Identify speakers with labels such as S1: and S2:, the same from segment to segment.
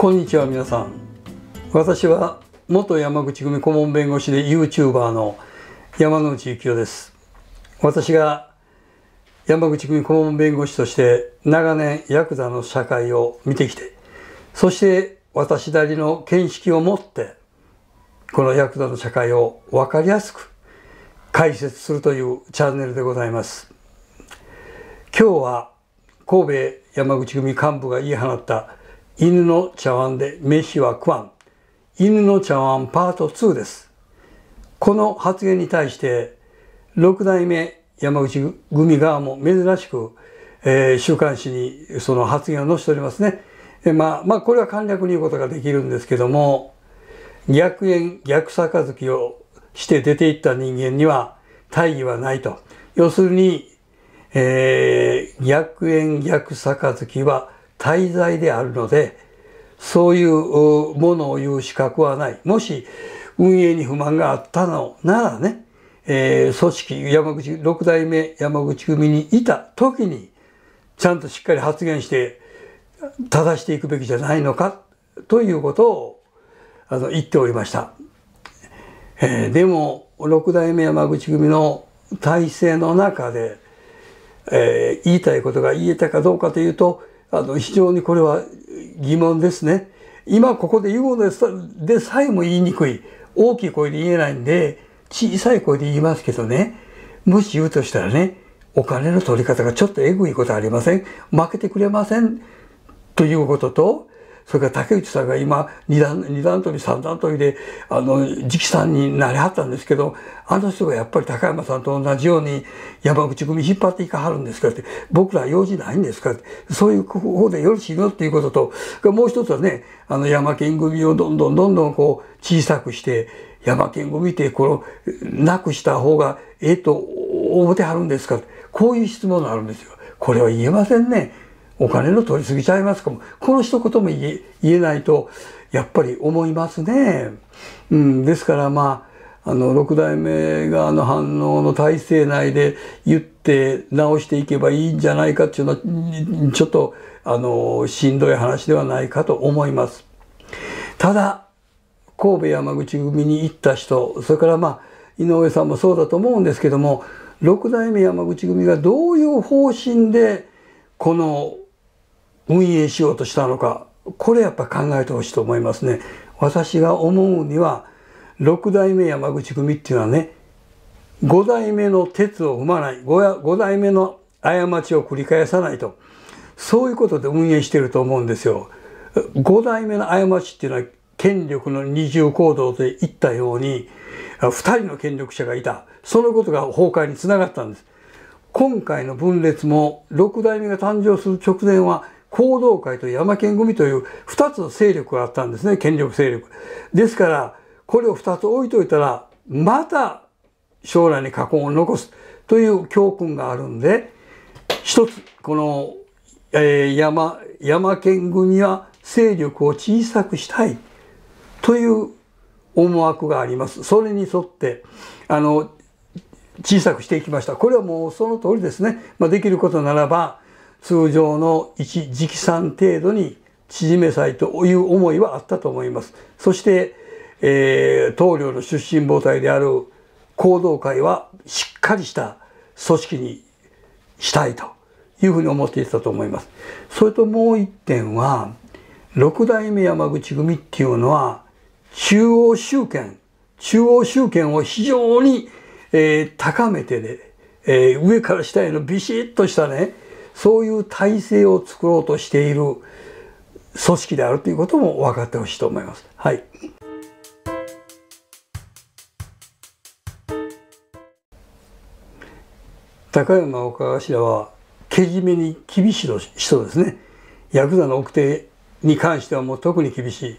S1: こんにちは皆さん私は元山口組顧問弁護士で YouTuber の山内幸雄です私が山口組顧問弁護士として長年ヤクザの社会を見てきてそして私なりの見識を持ってこのヤクザの社会を分かりやすく解説するというチャンネルでございます今日は神戸山口組幹部が言い放った犬の茶碗で飯は食わん。犬の茶碗パート2です。この発言に対して、六代目山口組側も珍しく、えー、週刊誌にその発言を載せておりますね。えまあ、まあ、これは簡略に言うことができるんですけども、逆縁、逆杯をして出ていった人間には大義はないと。要するに、えー、逆縁、逆杯は滞在であるのでそういうものを言う資格はないもし運営に不満があったのならね、えー、組織山口六代目山口組にいた時にちゃんとしっかり発言して正していくべきじゃないのかということをあの言っておりました。えー、でも六代目山口組の体制の中で、えー、言いたいことが言えたかどうかというとあの、非常にこれは疑問ですね。今ここで言うのでさえも言いにくい。大きい声で言えないんで、小さい声で言いますけどね。もし言うとしたらね、お金の取り方がちょっとエグいことありません負けてくれませんということと、それから竹内さんが今二段二段取り三段取りであの直さんになりはったんですけどあの人がやっぱり高山さんと同じように山口組引っ張っていかはるんですかって僕ら用事ないんですかってそういう方でよろしいのっていうことともう一つはねあの山県組をどんどんどんどんこう小さくして山県組ってこのなくした方がええと思ってはるんですかってこういう質問があるんですよ。これは言えませんね。お金の取り過ぎちゃいますかも。この一言も言えないと、やっぱり思いますね。うん、ですからまあ、あの、六代目側の反応の体制内で言って直していけばいいんじゃないかっていうのは、ちょっと、あの、しんどい話ではないかと思います。ただ、神戸山口組に行った人、それからまあ、井上さんもそうだと思うんですけども、六代目山口組がどういう方針で、この運営しようとしたのかこれやっぱ考えてほしいと思いますね。私が思うには六代目山口組っていうのはね5代目の鉄を踏まない 5, 5代目の過ちを繰り返さないとそういうことで運営してると思うんですよ。5代目の過ちっていうのは権力の二重行動で言ったように2人の権力者がいたそのことが崩壊につながったんです。今回の分裂も6代目が誕生する直前は行動会と山県組という二つの勢力があったんですね、権力勢力。ですから、これを二つ置いといたら、また将来に禍根を残すという教訓があるんで、一つ、この、えー、山、山県組は勢力を小さくしたいという思惑があります。それに沿って、あの、小さくしていきました。これはもうその通りですね。まあ、できることならば、通常の1直三程度に縮めたいという思いはあったと思います。そして、えー、棟梁の出身母体である行動会はしっかりした組織にしたいというふうに思っていたと思います。それともう一点は、六代目山口組っていうのは、中央集権、中央集権を非常に、えー、高めてね、えー、上から下へのビシッとしたね、そういう体制を作ろうとしている組織であるということも分かってほしいと思います。はい。高山岡頭はけじめに厳しい人ですね。ヤクザの奥手に関してはもう特に厳しい。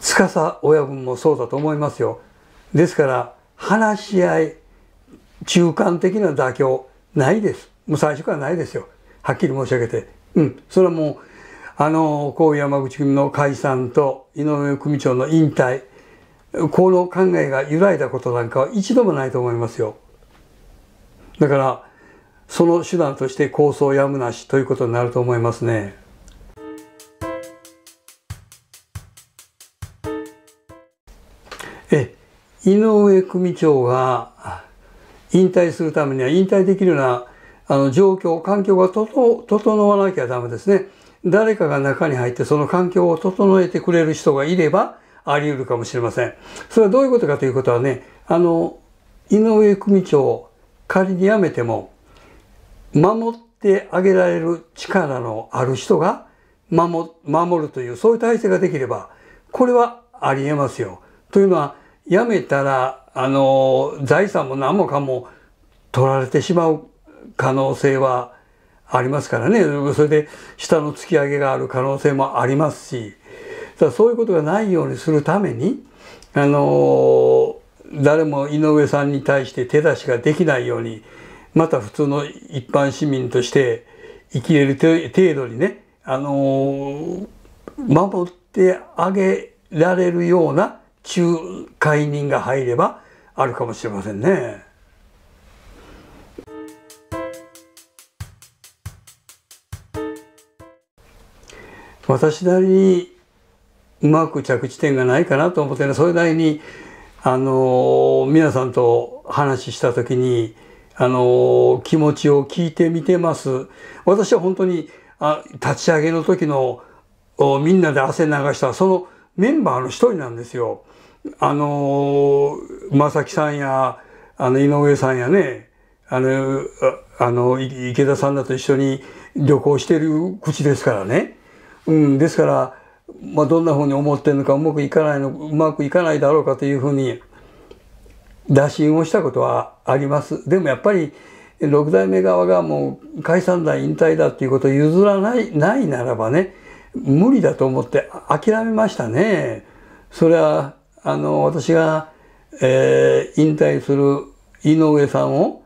S1: 司親分もそうだと思いますよ。ですから話し合い、中間的な妥協ないです。もう最初からないですよはっきり申し上げてうんそれはもうあのこう山口組の解散と井上組長の引退この考えが揺らいだことなんかは一度もないと思いますよだからその手段として構想やむなしということになると思いますね。え井上組長が引退するためには引退できるようなあの状況、環境が整わなきゃダメですね。誰かが中に入ってその環境を整えてくれる人がいればあり得るかもしれません。それはどういうことかということはね、あの、井上組長、仮に辞めても、守ってあげられる力のある人が守守るという、そういう体制ができれば、これはあり得ますよ。というのは、辞めたら、あの、財産も何もかも取られてしまう可能性はありますからねそれで下の突き上げがある可能性もありますしだそういうことがないようにするためにあの誰も井上さんに対して手出しができないようにまた普通の一般市民として生きれる程度にねあの守ってあげられるような仲介人が入ればあるかもしれませんね。私なりにうまく着地点がないかなと思ってねそれなりにあの皆さんと話した時にあの気持ちを聞いてみてます私は本当にあ立ち上げの時のみんなで汗流したそのメンバーの一人なんですよ。あの正木さんやあの井上さんやねあのあの池田さんだと一緒に旅行してる口ですからね。うん、ですから、まあ、どんなふうに思ってるのかうまくいかないのうまくいかないだろうかというふうに打診をしたことはあります。でもやっぱり6代目側がもう解散団引退だっていうことを譲らないないならばね無理だと思って諦めましたね。それはあの私が、えー、引退する井上さんを、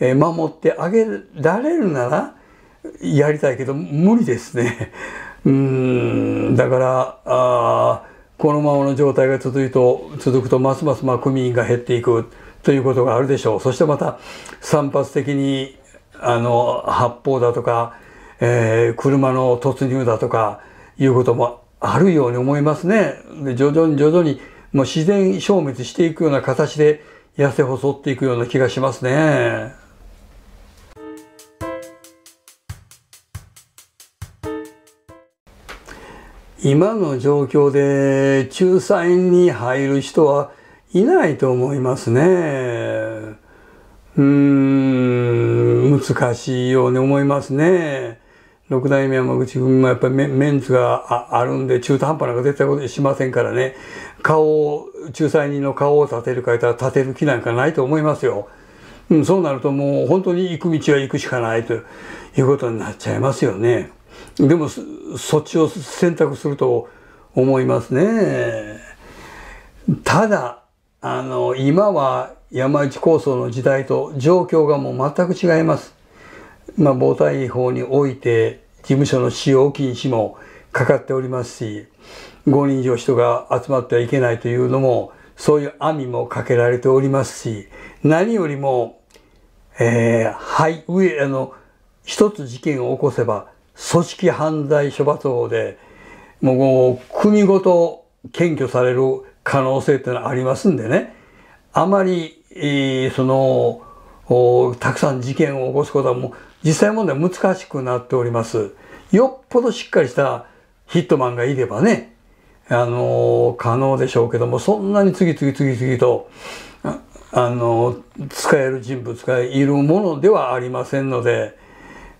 S1: えー、守ってあげられるならやりたいけど無理ですね。うんだからあこのままの状態が続いと続くとますますまあ組員が減っていくということがあるでしょうそしてまた散発的にあの発砲だとか、えー、車の突入だとかいうこともあるように思いますね。で徐々に徐々にもう自然消滅していくような形で痩せ細っていくような気がしますね。今の状況で仲裁に入る人はいないと思いますね。うーん、難しいように思いますね。六代目山口君もやっぱりメンツがあるんで、中途半端なんか絶対しませんからね。顔を、仲裁人の顔を立てるか言ったら立てる気なんかないと思いますよ。うん、そうなるともう本当に行く道は行くしかないということになっちゃいますよね。でもそっちを選択すると思いますね。ただ、あの、今は山一構想の時代と状況がもう全く違います。まあ、防体法において事務所の使用禁止もかかっておりますし、5人以上人が集まってはいけないというのも、そういう網もかけられておりますし、何よりも、えー、はい、上、あの、一つ事件を起こせば、組織犯罪処罰法で、もう国ごと検挙される可能性ってのはありますんでね、あまり、えー、その、たくさん事件を起こすことはもう実際問題難しくなっております。よっぽどしっかりしたヒットマンがいればね、あのー、可能でしょうけども、そんなに次々次々と、あのー、使える人物がいるものではありませんので、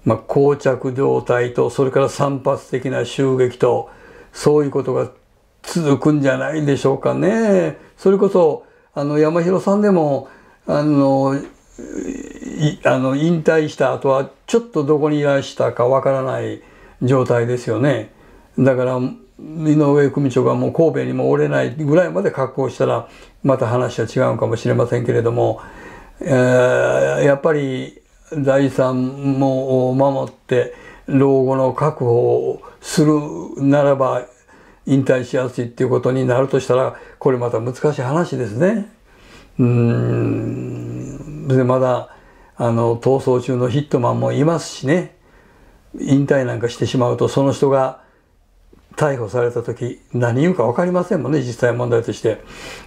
S1: まあ、膠着状態とそれから散発的な襲撃とそういうことが続くんじゃないでしょうかね。それこそあの山広さんでもあのあの引退した後はちょっとどこにいらしたかわからない状態ですよね。だから井上組長がもう神戸にも折れないぐらいまで格好したらまた話は違うかもしれませんけれども、えー、やっぱり財産も守って老後の確保をするならば引退しやすいっていうことになるとしたらこれまた難しい話ですね。うんでまだあの逃走中のヒットマンもいますしね引退なんかしてしまうとその人が逮捕された時何言うか分かりませんもんね実際問題として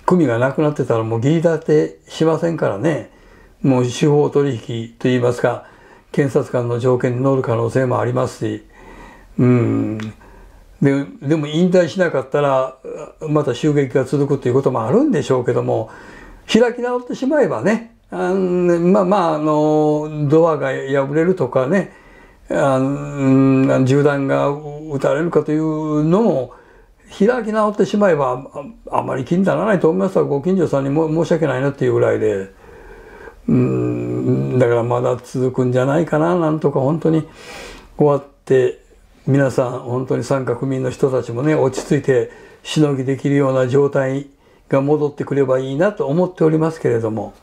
S1: 組がなくなってたらもうギリ立てしませんからね。もう司法取引といいますか、検察官の条件に乗る可能性もありますし、うん。で、でも引退しなかったら、また襲撃が続くということもあるんでしょうけども、開き直ってしまえばね、あまあまあ、あの、ドアが破れるとかね、あ銃弾が撃たれるかというのも、開き直ってしまえばあ、あまり気にならないと思いますが、ご近所さんにも申し訳ないなっていうぐらいで。うんだからまだ続くんじゃないかななんとか本当に終わって皆さん本当に参加国民の人たちもね落ち着いてしのぎできるような状態が戻ってくればいいなと思っておりますけれども。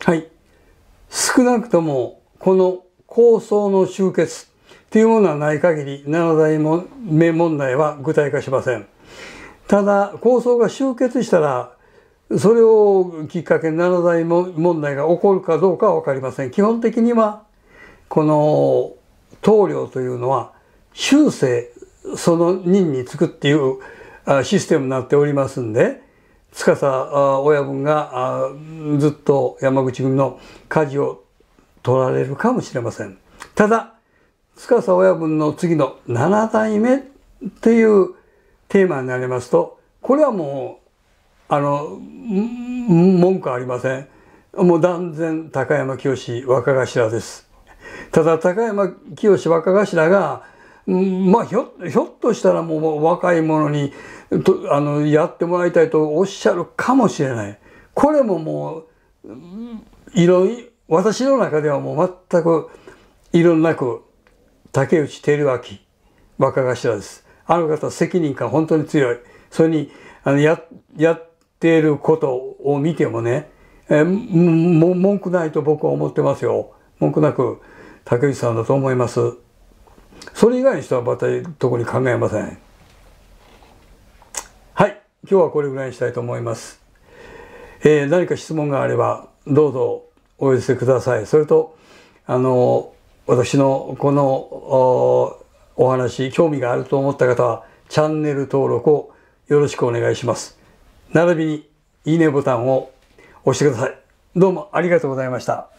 S1: はい少なくともこの構想の終結というものはない限り7代目問題は具体化しません。ただ構想が終結したらそれをきっかけに7代問題が起こるかどうかは分かりません。基本的にはこの棟梁というのは修正その任につくっていうシステムになっておりますんで司親分がずっと山口組の舵を取られるかもしれません。ただ司親分の次の7代目っていうテーマになりますと、これはもう、あの、文句ありません。もう断然高山清若頭です。ただ高山清若頭が、まあひょ、ひょっとしたらもう若い者にとあのやってもらいたいとおっしゃるかもしれない。これももう、いろいろ、私の中ではもう全くいろなく竹内照明若頭です。あの方責任感本当に強い。それにあのややっていることを見てもね、えも文句ないと僕は思ってますよ。文句なく竹内さんだと思います。それ以外の人はまた特に考えません。はい。今日はこれぐらいにしたいと思います。えー、何か質問があればどうぞお寄せください。それと、あの、私のこのお話、興味があると思った方は、チャンネル登録をよろしくお願いします。並びに、いいねボタンを押してください。どうもありがとうございました。